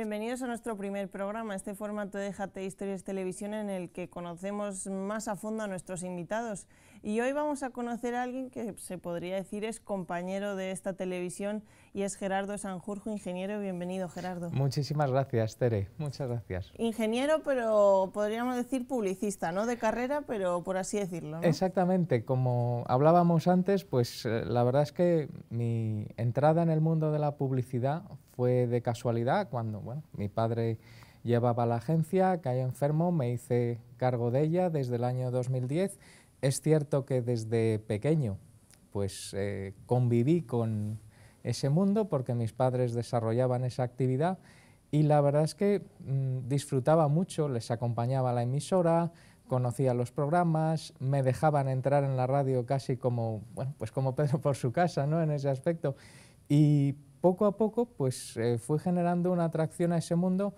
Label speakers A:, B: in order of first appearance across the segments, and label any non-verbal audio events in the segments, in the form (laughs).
A: Bienvenidos a nuestro primer programa, este formato de Déjate Historias Televisión en el que conocemos más a fondo a nuestros invitados. Y hoy vamos a conocer a alguien que se podría decir es compañero de esta televisión y es Gerardo Sanjurjo, ingeniero. Bienvenido, Gerardo.
B: Muchísimas gracias, Tere. Muchas gracias.
A: Ingeniero, pero podríamos decir publicista, ¿no? De carrera, pero por así decirlo.
B: Exactamente. Como hablábamos antes, pues eh, la verdad es que mi entrada en el mundo de la publicidad fue de casualidad cuando bueno, mi padre llevaba la agencia, hay enfermo, me hice cargo de ella desde el año 2010. Es cierto que desde pequeño pues eh, conviví con ese mundo porque mis padres desarrollaban esa actividad y la verdad es que mm, disfrutaba mucho, les acompañaba a la emisora, conocía los programas, me dejaban entrar en la radio casi como, bueno, pues como Pedro por su casa, ¿no? En ese aspecto. Y poco a poco pues eh, fui generando una atracción a ese mundo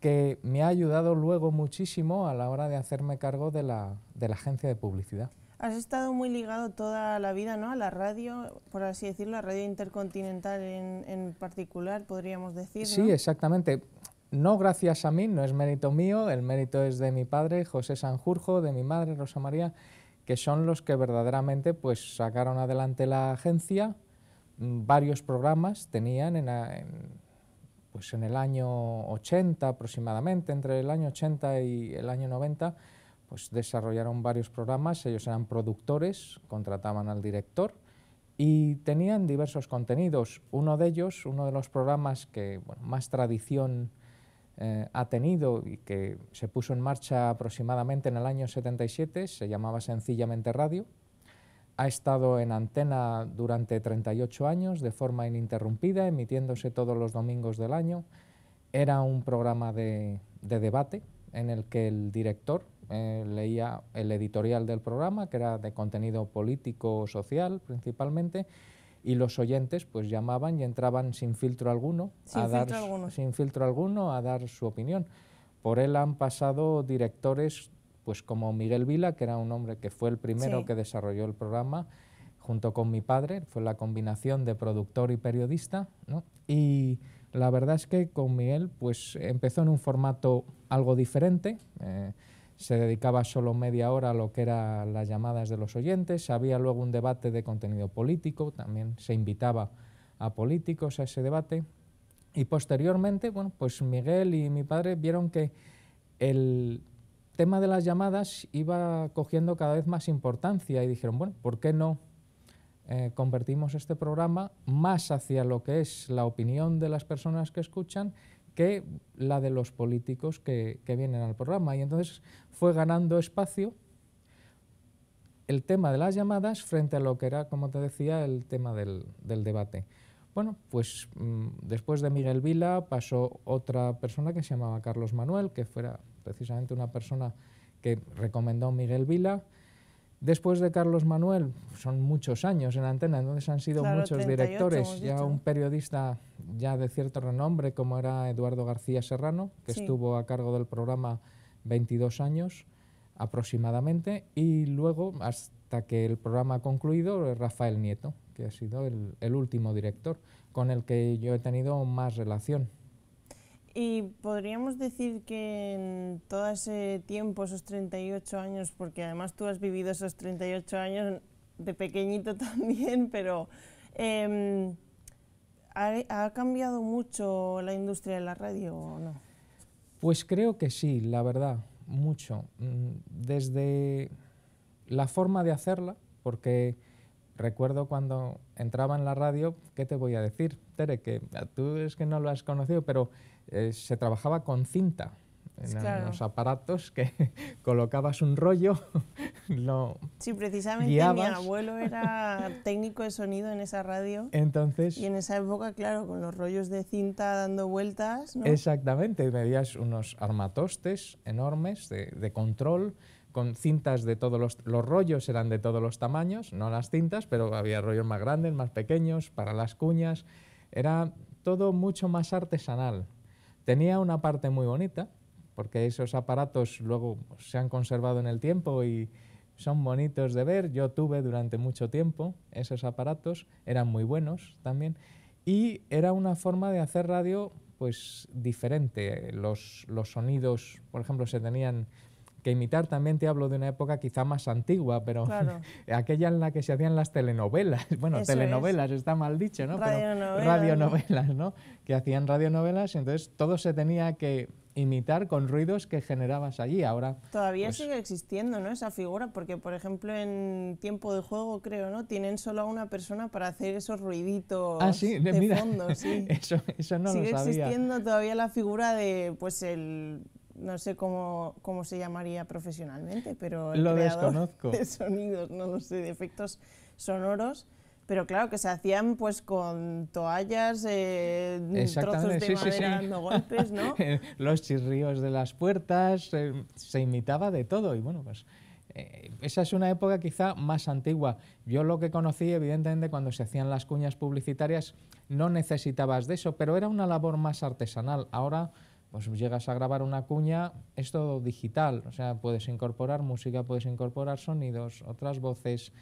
B: que me ha ayudado luego muchísimo a la hora de hacerme cargo de la, agencia de publicidad.
A: Has estado muy ligado toda la vida ¿no? a la radio, por así decirlo, a radio intercontinental en, en particular, podríamos decir. Sí,
B: exactamente. No gracias a mí, no es mérito mío, el mérito es de mi padre, José Sanjurjo, de mi madre, Rosa María, que son los que verdaderamente pues, sacaron adelante la agencia, varios programas tenían en, pues el año 80 aproximadamente, entre el año 80 y el año 90, pues desarrollaron varios programas, ellos eran productores, contrataban al director y tenían diversos contenidos. Uno de ellos, uno de los programas que más tradición eh, ha tenido y que se puso en marcha aproximadamente en el año 77, se llamaba Sencillamente Radio, ha estado en antena durante 38 años de forma ininterrumpida, emitiéndose todos los domingos del año. Era un programa de, debate en el que el director eh, leía el editorial del programa, que era de contenido político o social principalmente, y los oyentes pues llamaban y entraban sin filtro sin filtro alguno a dar su opinión. Por él han pasado directores pues como Miguel Vila, que era un hombre que fue el primero que desarrolló el programa, junto con mi padre, fue la combinación de productor y periodista, y la verdad es que con Miguel pues, empezó en un formato algo diferente, eh, se dedicaba solo media hora a lo que eran las llamadas de los oyentes, había luego un debate de contenido político, también se invitaba a políticos a ese debate, y posteriormente, bueno, pues Miguel y mi padre vieron que el tema de las llamadas iba cogiendo cada vez más importancia y dijeron, bueno, ¿por qué no eh, convertimos este programa más hacia lo que es la opinión de las personas que escuchan que la de los políticos que, que vienen al programa? Y entonces fue ganando espacio el tema de las llamadas frente a lo que era, como te decía, el tema del, del debate. Bueno, pues mm, después de Miguel Vila pasó otra persona que se llamaba Carlos Manuel, que fuera precisamente una persona que recomendó Miguel Vila. Después de Carlos Manuel, son muchos años en Antena, entonces han sido muchos directores, ya un periodista ya de cierto renombre como era Eduardo García Serrano, que estuvo a cargo del programa 22 años aproximadamente, y luego hasta que el programa ha concluido, Rafael Nieto, que ha sido el último director con el que yo he tenido más relación.
A: Y podríamos decir que en todo ese tiempo, esos 38 años, porque además tú has vivido esos 38 años de pequeñito (laughs) también, pero em, ¿ha, cambiado mucho la industria de la radio o no?
B: Pues creo que sí, la verdad, mucho. Mm, desde la forma de hacerla, porque recuerdo cuando entraba en la radio, ¿qué te voy a decir, Tere? Que tú es que no lo has conocido, pero eh, se trabajaba con cinta. en los aparatos que (laughs) colocabas un rollo, (laughs) lo Sí, precisamente mi abuelo
A: era (laughs) técnico de sonido en esa radio. Entonces... Y en esa época, claro, con los rollos de cinta dando vueltas,
B: Exactamente, veías unos armatostes enormes de, de control, con cintas de todos los, los rollos eran de todos los tamaños, no las cintas, pero había rollos más grandes, más pequeños, para las cuñas. Era todo mucho más artesanal. Tenía una parte muy bonita, porque esos aparatos luego se han conservado en el tiempo y son bonitos de ver. Yo tuve durante mucho tiempo esos aparatos, eran muy buenos también, y era una forma de hacer radio pues diferente. Los, los sonidos, por ejemplo, se tenían que imitar también te hablo de una época quizá más antigua, pero (laughs) aquella en la que se hacían las telenovelas, (laughs) bueno, telenovelas está mal dicho, ¿no? Radionovelas, pero radionovelas, ¿no? Que hacían radionovelas, entonces todo se tenía que imitar con ruidos que generabas allí. Ahora
A: todavía pues sigue existiendo, ¿no? Esa figura, porque por ejemplo en tiempo de juego creo, ¿no? Tienen solo a una persona para hacer esos ruiditos ah, de fondo, sí. (laughs) Eso,
B: no lo sabía. Sigue existiendo
A: todavía la figura de, pues el no sé cómo, se llamaría profesionalmente, pero lo desconozco. de sonidos, no lo sé, de efectos sonoros. Pero claro, que se hacían pues con toallas, eh, trozos de madera dando golpes, (laughs)
B: eh, Los chirríos de las puertas, eh, se imitaba de todo y bueno, pues esa es una época quizá más antigua. Yo lo que conocí, evidentemente, cuando se hacían las cuñas publicitarias, no necesitabas de eso, pero era una labor más artesanal. Ahora pues llegas a grabar una cuña, es todo digital, o sea, puedes incorporar música, puedes incorporar sonidos, otras voces,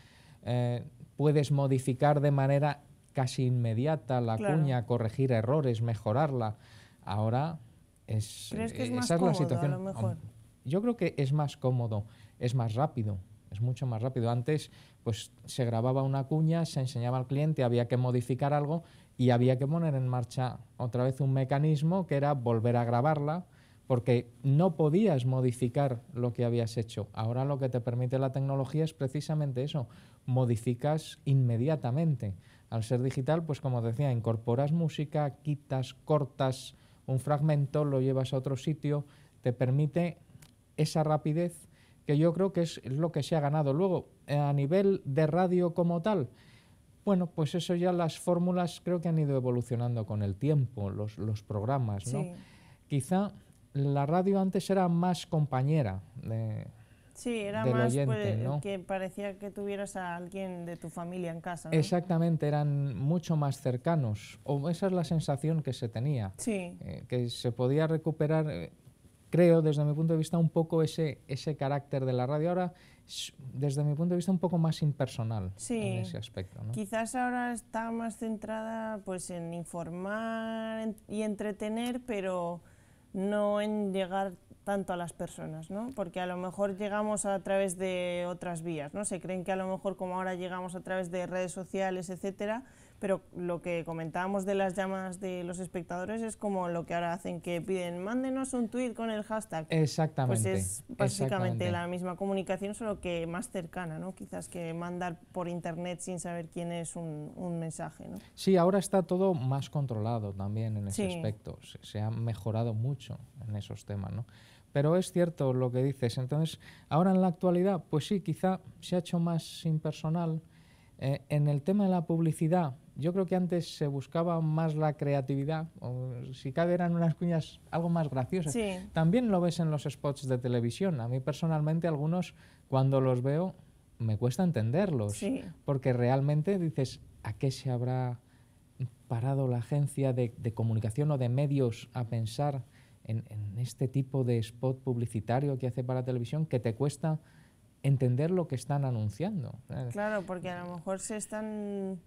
B: eh, puedes modificar de manera casi inmediata la cuña, corregir errores, mejorarla. Ahora es, es eh, esa la situación. mejor. Yo creo que es más cómodo, es más rápido, es mucho más rápido. Antes, pues se grababa una cuña, se enseñaba al cliente, había que modificar algo y había que poner en marcha otra vez un mecanismo que era volver a grabarla, porque no podías modificar lo que habías hecho. Ahora lo que te permite la tecnología es precisamente eso, modificas inmediatamente. Al ser digital, pues como decía, incorporas música, quitas, cortas un fragmento, lo llevas a otro sitio, te permite esa rapidez que yo creo que es lo que se ha ganado. Luego, a nivel de radio como tal, bueno, pues eso ya las fórmulas creo que han ido evolucionando con el tiempo, los, programas, ¿no? Quizá la radio antes era más compañera de, Sí, era más oyente, pues, que
A: parecía que tuvieras a alguien de tu familia en casa.
B: Exactamente, eran mucho más cercanos, o esa es la sensación que se tenía, sí. Eh, que se podía recuperar, eh, creo, desde mi punto de vista, un poco ese, ese carácter de la radio. Ahora desde mi punto de vista, un poco más impersonal en ese aspecto. ¿no?
A: Quizás ahora está más centrada pues, en informar y entretener, pero no en llegar tanto a las personas, ¿no? Porque a lo mejor llegamos a través de otras vías, ¿no? Se creen que a lo mejor como ahora llegamos a través de redes sociales, etcétera, pero lo que comentábamos de las llamas de los espectadores es como lo que ahora hacen, que piden, mándenos un tweet con el hashtag. Pues exactamente. Pues es básicamente la misma comunicación, solo que más cercana, ¿no? Quizás que mandar por internet sin saber quién es un, mensaje, ¿no?
B: Sí, ahora está todo más controlado también en ese aspecto. Se, ha mejorado mucho en esos temas, ¿no? Pero es cierto lo que dices. Entonces, ahora en la actualidad, pues sí, quizá se ha hecho más impersonal. Eh, en el tema de la publicidad, yo creo que antes se buscaba más la creatividad, o si cabe eran unas cuñas algo más graciosas. También lo ves en los spots de televisión. A mí personalmente algunos, cuando los veo, me cuesta entenderlos, porque realmente dices, ¿a qué se habrá parado la agencia de, comunicación o de medios a pensar en, este tipo de spot publicitario que hace para televisión que te cuesta entender lo que están anunciando?
A: Claro, porque a lo mejor se están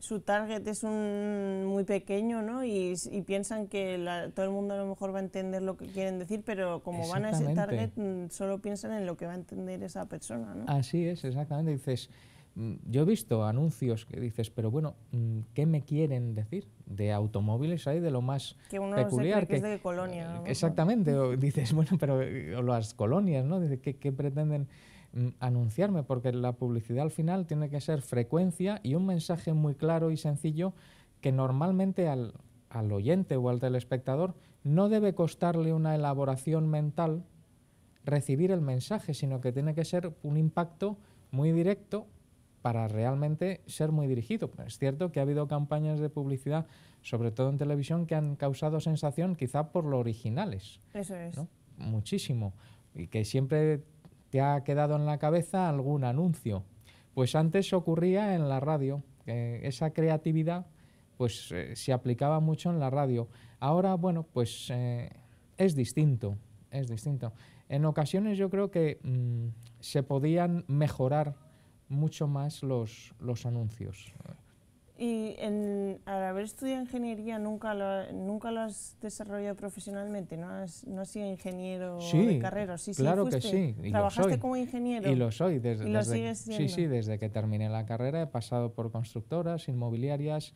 A: su target es un muy pequeño, ¿no? Y, piensan que todo el mundo a lo mejor va a entender lo que quieren decir, pero como van a ese target, mm, solo piensan en lo que va a entender esa persona, ¿no?
B: Así es, exactamente. Dices, mm, yo he visto anuncios que dices, pero bueno, mm, ¿qué me quieren decir? De automóviles hay de lo más que uno peculiar. que, es de colonia. Eh, ¿no? Exactamente. O dices, (laughs) bueno, pero eh, las colonias, ¿no? ¿qué, qué pretenden? Mm, anunciarme, porque la publicidad al final tiene que ser frecuencia y un mensaje muy claro y sencillo que normalmente al, al oyente o al telespectador no debe costarle una elaboración mental recibir el mensaje, sino que tiene que ser un impacto muy directo para realmente ser muy dirigido. Es cierto que ha habido campañas de publicidad, sobre todo en televisión, que han causado sensación quizá por lo originales. Eso es. Muchísimo. Y que siempre ¿Te ha quedado en la cabeza algún anuncio? Pues antes ocurría en la radio, esa creatividad pues eh, se aplicaba mucho en la radio. Ahora, bueno, pues eh, es distinto, es distinto. En ocasiones yo creo que mm, se podían mejorar mucho más los, los anuncios.
A: ¿Y al haber estudiado ingeniería nunca lo, nunca lo has desarrollado profesionalmente? ¿No has, no sido ingeniero de carrera? Sí, claro que sí. ¿Trabajaste como ingeniero? Y lo soy. Desde, Sí, sí,
B: desde que terminé la carrera he pasado por constructoras, inmobiliarias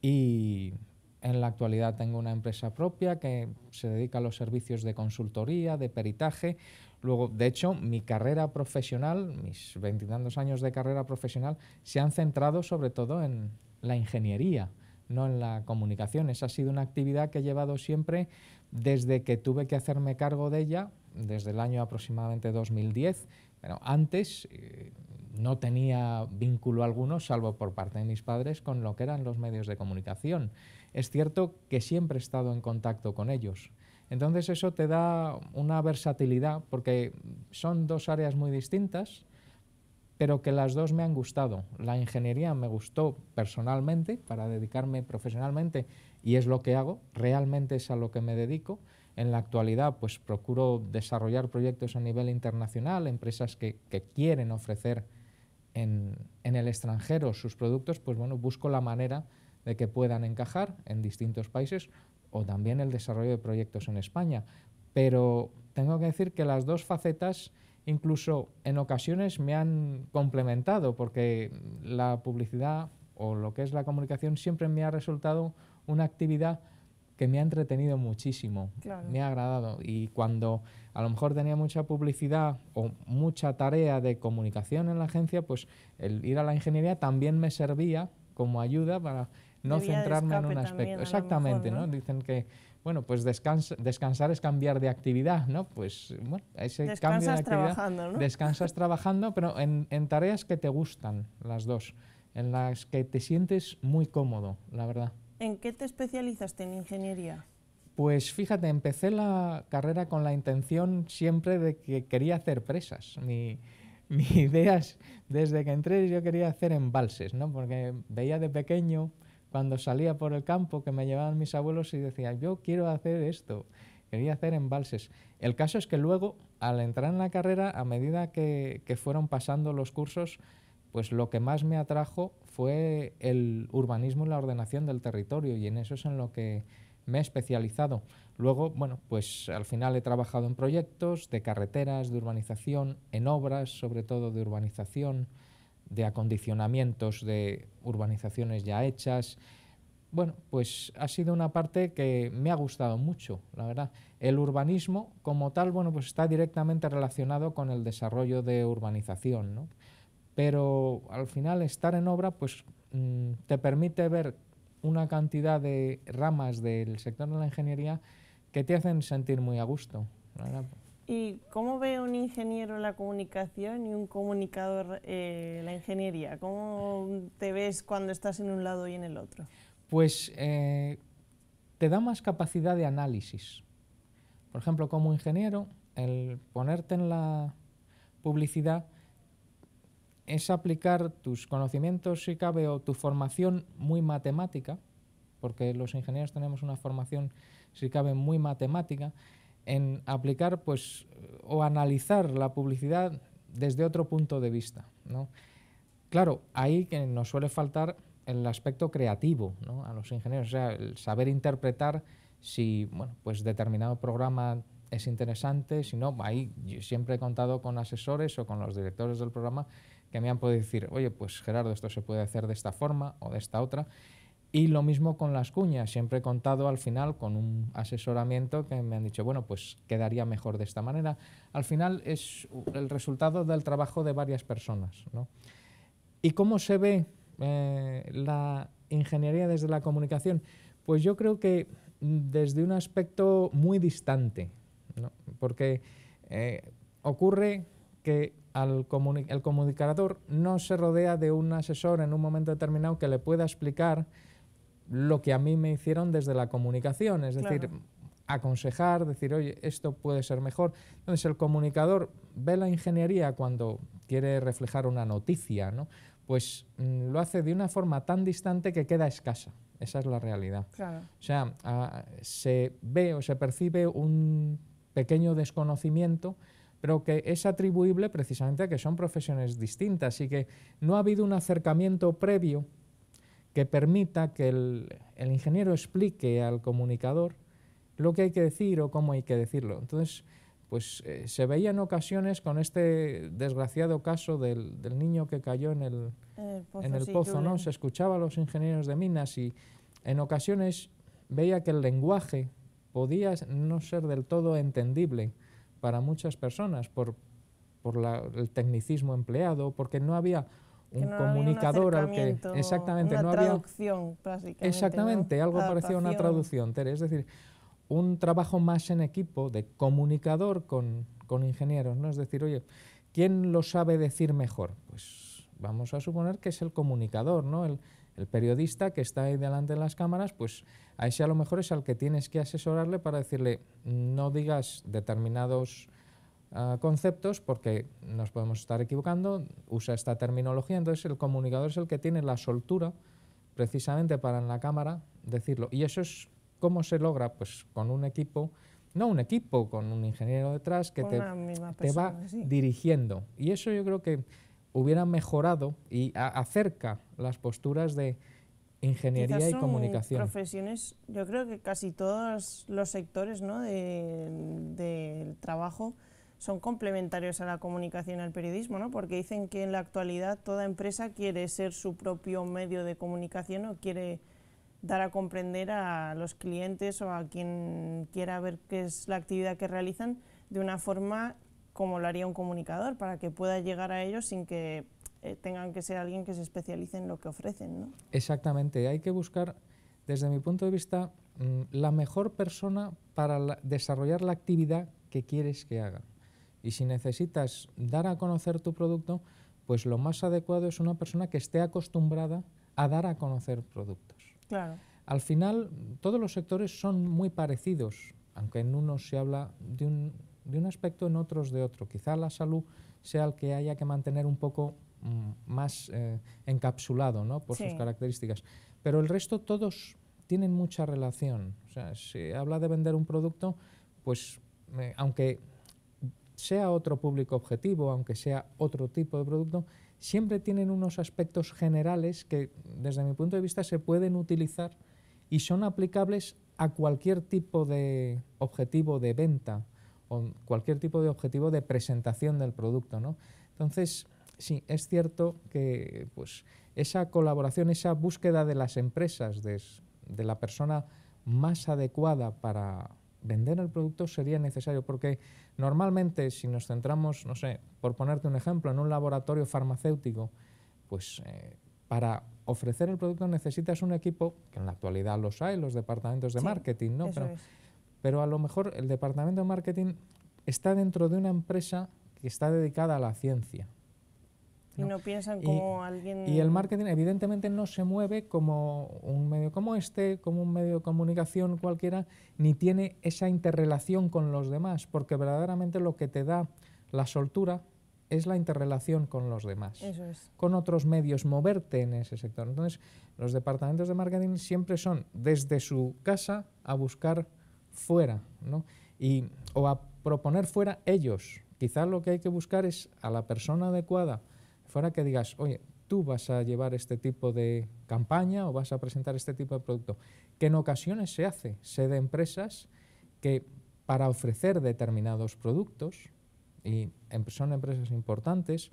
B: y en la actualidad tengo una empresa propia que se dedica a los servicios de consultoría, de peritaje. Luego, de hecho, mi carrera profesional, mis 22 años de carrera profesional, se han centrado sobre todo en, la ingeniería, no en la comunicación. Esa ha sido una actividad que he llevado siempre desde que tuve que hacerme cargo de ella, desde el año aproximadamente 2010. pero antes eh, no tenía vínculo alguno, salvo por parte de mis padres, con lo que eran los medios de comunicación. Es cierto que siempre he estado en contacto con ellos. Entonces eso te da una versatilidad porque son dos áreas muy distintas, pero que las dos me han gustado. La ingeniería me gustó personalmente para dedicarme profesionalmente y es lo que hago, realmente es a lo que me dedico. En la actualidad, pues procuro desarrollar proyectos a nivel internacional, empresas que, que quieren ofrecer en, en, el extranjero sus productos, pues bueno, busco la manera de que puedan encajar en distintos países o también el desarrollo de proyectos en España. Pero tengo que decir que las dos facetas Incluso en ocasiones me han complementado porque la publicidad o lo que es la comunicación siempre me ha resultado una actividad que me ha entretenido muchísimo, me ha agradado. Y cuando a lo mejor tenía mucha publicidad o mucha tarea de comunicación en la agencia, pues el ir a la ingeniería también me servía como ayuda para no centrarme en un aspecto. Exactamente, ¿no? Dicen que bueno, pues descansar es cambiar de actividad, ¿no? Pues bueno, ese descansas cambio de actividad. Trabajando, ¿no? Descansas (laughs) trabajando, pero en, tareas que te gustan, las dos, en las que te sientes muy cómodo, la verdad.
A: ¿En qué te especializaste en ingeniería?
B: Pues fíjate, empecé la carrera con la intención siempre de que quería hacer presas. Mi, mi (laughs) idea desde que entré yo quería hacer embalses, ¿no? porque veía de pequeño cuando salía por el campo que me llevaban mis abuelos y decía, yo quiero hacer esto, quería hacer embalses. El caso es que luego, al entrar en la carrera, a medida que, que fueron pasando los cursos, pues lo que más me atrajo fue el urbanismo y la ordenación del territorio y en eso es en lo que me he especializado. Luego, bueno, pues al final he trabajado en proyectos de carreteras, de urbanización, en obras, sobre todo de urbanización, de acondicionamientos de urbanizaciones ya hechas. Bueno, pues ha sido una parte que me ha gustado mucho, la verdad. El urbanismo como tal, bueno, pues está directamente relacionado con el desarrollo de urbanización, Pero al final estar en obra, pues mm, te permite ver una cantidad de ramas del sector de la ingeniería que te hacen sentir muy a gusto,
A: cómo ve un ingeniero la comunicación y un comunicador eh, la ingeniería? ¿Cómo te ves cuando estás en un lado y en el otro?
B: Pues eh, te da más capacidad de análisis. Por ejemplo, como ingeniero, el ponerte en la publicidad es aplicar tus conocimientos, si cabe, o tu formación muy matemática, porque los ingenieros tenemos una formación, si cabe, muy matemática, en aplicar pues, o analizar la publicidad desde otro punto de vista. ¿no? Claro, ahí que nos suele faltar el aspecto creativo ¿no? a los ingenieros, o sea, el saber interpretar si bueno, pues determinado programa es interesante, si no, ahí siempre he contado con asesores o con los directores del programa que me han podido decir, oye, pues Gerardo, esto se puede hacer de esta forma o de esta otra. Y lo mismo con las cuñas, siempre he contado al final con un asesoramiento que me han dicho, bueno, pues quedaría mejor de esta manera. Al final es el resultado del trabajo de varias personas. ¿no? ¿Y cómo se ve eh, la ingeniería desde la comunicación? Pues yo creo que desde un aspecto muy distante, ¿no? porque eh, ocurre que al el comunicador no se rodea de un asesor en un momento determinado que le pueda explicar lo que a mí me hicieron desde la comunicación, es decir, aconsejar, decir, oye, esto puede ser mejor. Entonces el comunicador ve la ingeniería cuando quiere reflejar una noticia, ¿no? pues mm, lo hace de una forma tan distante que queda escasa. Esa es la realidad. O sea, ah, se ve o se percibe un pequeño desconocimiento, pero que es atribuible precisamente a que son profesiones distintas y que no ha habido un acercamiento previo que permita que el, ingeniero explique al comunicador lo que hay que decir o cómo hay que decirlo. Entonces, pues eh, se veía en ocasiones con este desgraciado caso del, niño que cayó en el, pozo, en el pozo ¿no? Se escuchaba a los ingenieros de minas y en ocasiones veía que el lenguaje podía no ser del todo entendible para muchas personas por, por el tecnicismo empleado, porque no había un comunicador al que exactamente no
A: traducción, había
B: exactamente algo parecido a una traducción, Tere, es decir, un trabajo más en equipo de comunicador con, ingenieros, ¿no? Es decir, oye, ¿quién lo sabe decir mejor? Pues vamos a suponer que es el comunicador, ¿no? El, el periodista que está ahí delante de las cámaras, pues a ese a lo mejor es al que tienes que asesorarle para decirle, no digas determinados conceptos porque nos podemos estar equivocando, usa esta terminología, entonces el comunicador es el que tiene la soltura precisamente para en la cámara decirlo. Y eso es cómo se logra, pues con un equipo, no un equipo, con un ingeniero detrás que te, va dirigiendo. Y eso yo creo que hubiera mejorado y acerca las posturas de ingeniería Quizás y son eh, comunicación.
A: profesiones, yo creo que casi todos los sectores ¿no? del trabajo son complementarios a la comunicación y al periodismo, ¿no? porque dicen que en la actualidad toda empresa quiere ser su propio medio de comunicación o quiere dar a comprender a los clientes o a quien quiera ver qué es la actividad que realizan de una forma como lo haría un comunicador, para que pueda llegar a ellos sin que eh, tengan que ser alguien que se especialice en lo que ofrecen. ¿no?
B: Exactamente, hay que buscar, desde mi punto de vista, mm, la mejor persona para desarrollar la actividad que quieres que haga. Y si necesitas dar a conocer tu producto, pues lo más adecuado es una persona que esté acostumbrada a dar a conocer productos. Claro. Al final, todos los sectores son muy parecidos, aunque en unos se habla de un, de un aspecto, en otros de otro. Quizá la salud sea el que haya que mantener un poco mm, más eh, encapsulado ¿no? por sus características. Pero el resto todos tienen mucha relación. O sea, si habla de vender un producto, pues eh, aunque sea otro público objetivo, aunque sea otro tipo de producto, siempre tienen unos aspectos generales que desde mi punto de vista se pueden utilizar y son aplicables a cualquier tipo de objetivo de venta o cualquier tipo de objetivo de presentación del producto. ¿no? Entonces, sí, es cierto que pues, esa colaboración, esa búsqueda de las empresas, de, de la persona más adecuada para vender el producto sería necesario, porque normalmente si nos centramos, no sé, por ponerte un ejemplo, en un laboratorio farmacéutico, pues eh, para ofrecer el producto necesitas un equipo, que en la actualidad los hay, los departamentos de marketing, ¿no? pero, a lo mejor el departamento de marketing está dentro de una empresa que está dedicada a la ciencia. Y no piensan como
A: alguien... Y el
B: marketing evidentemente no se mueve como un medio como este, como un medio de comunicación cualquiera, ni tiene esa interrelación con los demás, porque verdaderamente lo que te da la soltura es la interrelación con los demás, con otros medios, moverte en ese sector. Entonces, los departamentos de marketing siempre son desde su casa a buscar fuera, ¿no? Y, o a proponer fuera ellos. Quizás lo que hay que buscar es a la persona adecuada, fuera que digas, oye, tú vas a llevar este tipo de campaña o vas a presentar este tipo de producto, que en ocasiones se hace, se de empresas que para ofrecer determinados productos, y em, son empresas importantes,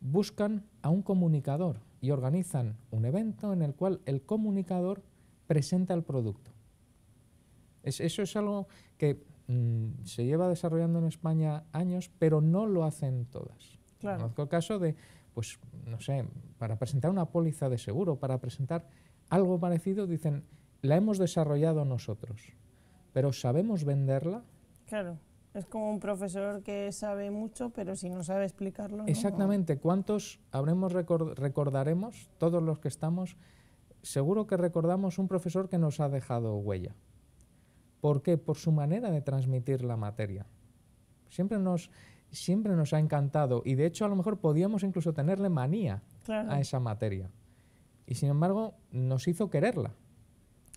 B: buscan a un comunicador y organizan un evento en el cual el comunicador presenta el producto. eso es algo que mm, se lleva desarrollando en España años, pero no lo hacen todas. el caso de pues no sé, para presentar una póliza de seguro, para presentar algo parecido, dicen, la hemos desarrollado nosotros, pero ¿sabemos venderla?
A: Claro, es como un profesor que sabe mucho, pero si no sabe explicarlo. Exactamente,
B: ¿cuántos habremos recordaremos, todos los que estamos, seguro que recordamos un profesor que nos ha dejado huella? ¿Por qué? Por su manera de transmitir la materia. Siempre nos siempre nos ha encantado y de hecho a lo mejor podíamos incluso tenerle manía a esa materia. Y sin embargo nos hizo quererla.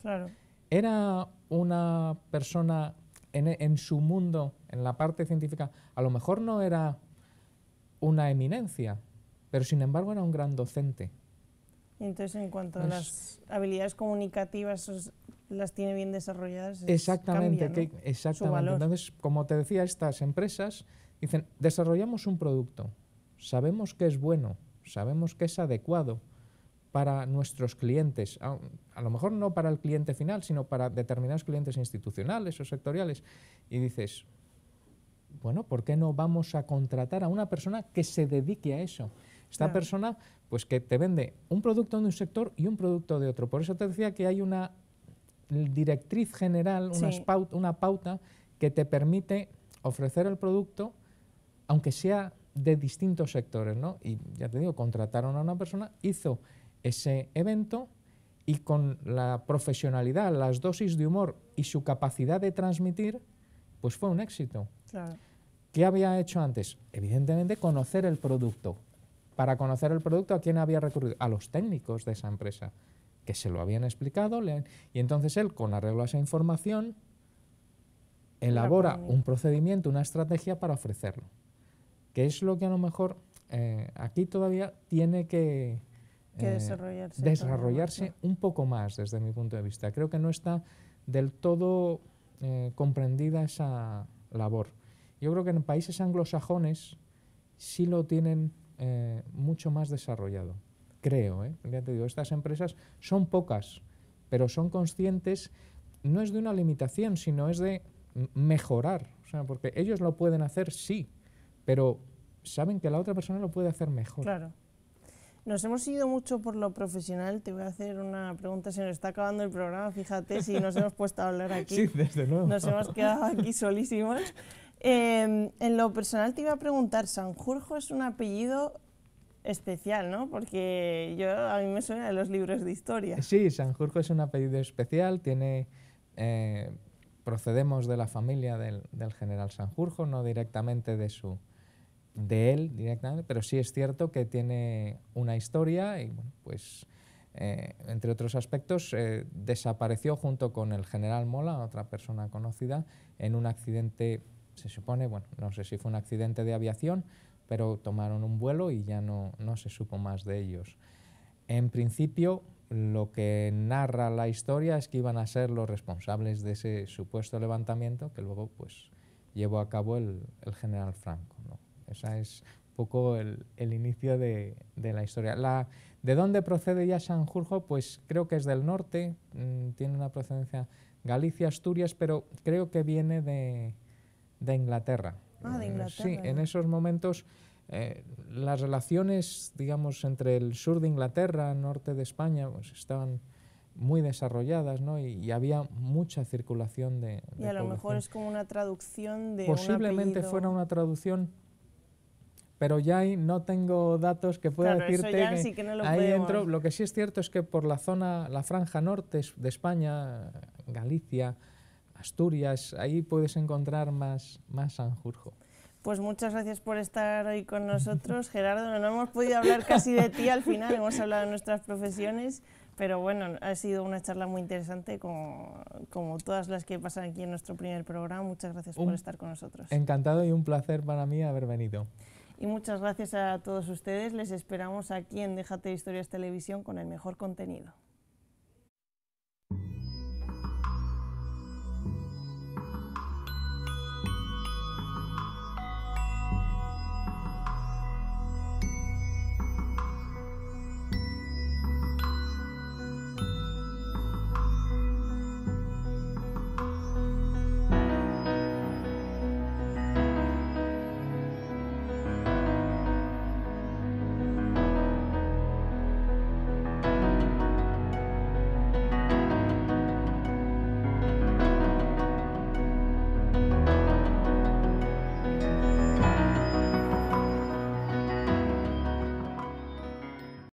B: Claro. Era una persona en, su mundo, en la parte científica, a lo mejor no era una eminencia, pero sin embargo era un gran docente.
A: Entonces en cuanto a las habilidades comunicativas, las tiene bien desarrolladas. Exactamente, exactamente. Entonces,
B: como te decía, estas empresas Dicen, desarrollamos un producto, sabemos que es bueno, sabemos que es adecuado para nuestros clientes, a, lo mejor no para el cliente final, sino para determinados clientes institucionales o sectoriales, y dices, bueno, ¿por qué no vamos a contratar a una persona que se dedique a eso? Esta persona, pues que te vende un producto de un sector y un producto de otro. Por eso te decía que hay una directriz general, una pauta que te permite ofrecer el producto aunque sea de distintos sectores, ¿no? Y ya te digo, contrataron a una persona, hizo ese evento y con la profesionalidad, las dosis de humor y su capacidad de transmitir, pues fue un éxito. ¿Qué había hecho antes? Evidentemente conocer el producto. Para conocer el producto, ¿a quién había recurrido? A los técnicos de esa empresa, que se lo habían explicado. y entonces él, con arreglo a esa información, elabora un procedimiento, una estrategia para ofrecerlo que es lo que a lo mejor eh, aquí todavía tiene que, eh, desarrollarse, un poco más desde mi punto de vista. Creo que no está del todo eh, comprendida esa labor. Yo creo que en países anglosajones sí lo tienen mucho más desarrollado. Creo, ya te digo, estas empresas son pocas, pero son conscientes, no es de una limitación, sino es de mejorar, porque ellos lo pueden hacer, sí, pero saben que la otra persona lo puede hacer mejor. Claro.
A: Nos hemos ido mucho por lo profesional. Te voy a hacer una pregunta. Se nos está acabando el programa, fíjate, si nos hemos puesto a hablar aquí. (laughs) Sí, desde luego. Nos hemos quedado aquí solísimos. Em, en lo personal te iba a preguntar, Sanjurjo es un apellido especial, ¿no? Porque yo a mí me suena de los libros de historia.
B: Sí, Sanjurjo es un apellido especial. Tiene eh, procedemos de la familia del, del general Sanjurjo, no directamente de su de él directamente, pero sí es cierto que tiene una historia y, bueno, pues, eh, entre otros aspectos, eh, desapareció junto con el general Mola, otra persona conocida, en un accidente, se supone, bueno, no sé si fue un accidente de aviación, pero tomaron un vuelo y ya no, se supo más de ellos. En principio, lo que narra la historia es que iban a ser los responsables de ese supuesto levantamiento que luego pues, llevó a cabo el, el general Franco. ¿no? sea, es un poco el, inicio de, la historia. ¿De dónde procede ya Sanjurjo? Pues creo que es del norte, mm, tiene una procedencia Galicia, Asturias, pero creo que viene de, Inglaterra. Ah, de eh, Inglaterra. sí, en esos momentos eh, las relaciones, digamos, entre el sur de Inglaterra, norte de España, pues estaban muy desarrolladas, ¿no? Y, había mucha circulación de... y a lo mejor es
A: como una traducción de... Posiblemente fuera
B: una traducción pero ya no tengo datos que pueda decirte que lo ahí Lo que sí es cierto es que por la zona, la franja norte de España, Galicia, Asturias, ahí puedes encontrar más, más Sanjurjo.
A: Pues muchas gracias por estar hoy con nosotros, (laughs) Gerardo. No hemos podido hablar casi de ti al final, hemos hablado de nuestras profesiones, pero bueno, ha sido una charla muy interesante, como, todas las que pasan aquí en nuestro primer programa. Muchas gracias por estar con nosotros.
B: Encantado y un placer para mí haber venido
A: y muchas gracias a todos ustedes. Les esperamos aquí en Déjate Historias Televisión con el mejor contenido.